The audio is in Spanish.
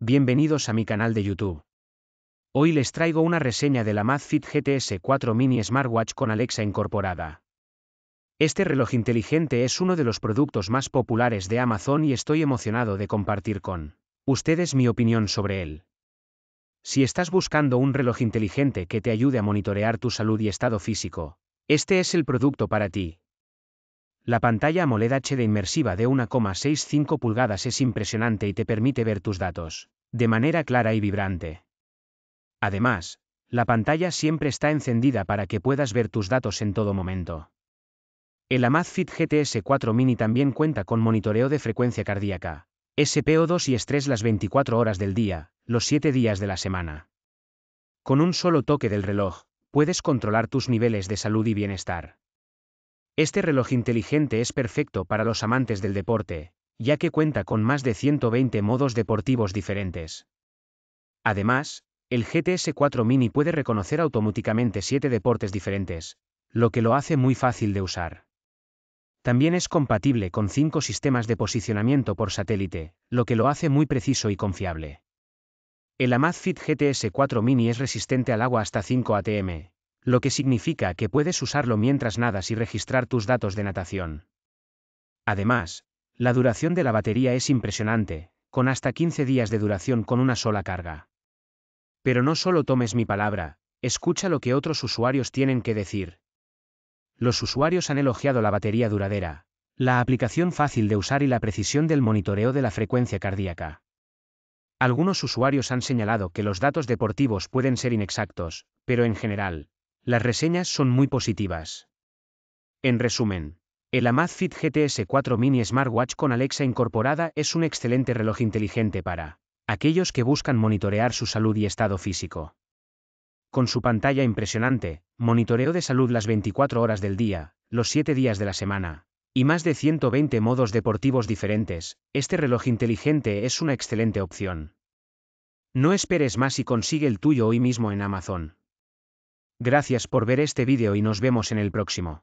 Bienvenidos a mi canal de YouTube. Hoy les traigo una reseña de la Mazfit GTS 4 Mini Smartwatch con Alexa incorporada. Este reloj inteligente es uno de los productos más populares de Amazon y estoy emocionado de compartir con ustedes mi opinión sobre él. Si estás buscando un reloj inteligente que te ayude a monitorear tu salud y estado físico, este es el producto para ti. La pantalla AMOLED HD inmersiva de 1,65 pulgadas es impresionante y te permite ver tus datos, de manera clara y vibrante. Además, la pantalla siempre está encendida para que puedas ver tus datos en todo momento. El Amazfit GTS 4 Mini también cuenta con monitoreo de frecuencia cardíaca, SPO2 y estrés las 24 horas del día, los 7 días de la semana. Con un solo toque del reloj, puedes controlar tus niveles de salud y bienestar. Este reloj inteligente es perfecto para los amantes del deporte, ya que cuenta con más de 120 modos deportivos diferentes. Además, el GTS 4 Mini puede reconocer automáticamente 7 deportes diferentes, lo que lo hace muy fácil de usar. También es compatible con 5 sistemas de posicionamiento por satélite, lo que lo hace muy preciso y confiable. El Amazfit GTS 4 Mini es resistente al agua hasta 5 ATM, lo que significa que puedes usarlo mientras nadas y registrar tus datos de natación. Además, la duración de la batería es impresionante, con hasta 15 días de duración con una sola carga. Pero no solo tomes mi palabra, escucha lo que otros usuarios tienen que decir. Los usuarios han elogiado la batería duradera, la aplicación fácil de usar y la precisión del monitoreo de la frecuencia cardíaca. Algunos usuarios han señalado que los datos deportivos pueden ser inexactos, pero en general, las reseñas son muy positivas. En resumen, el Amazfit GTS 4 Mini Smartwatch con Alexa incorporada es un excelente reloj inteligente para aquellos que buscan monitorear su salud y estado físico. Con su pantalla impresionante, monitoreo de salud las 24 horas del día, los 7 días de la semana, y más de 120 modos deportivos diferentes, este reloj inteligente es una excelente opción. No esperes más y consigue el tuyo hoy mismo en Amazon. Gracias por ver este vídeo y nos vemos en el próximo.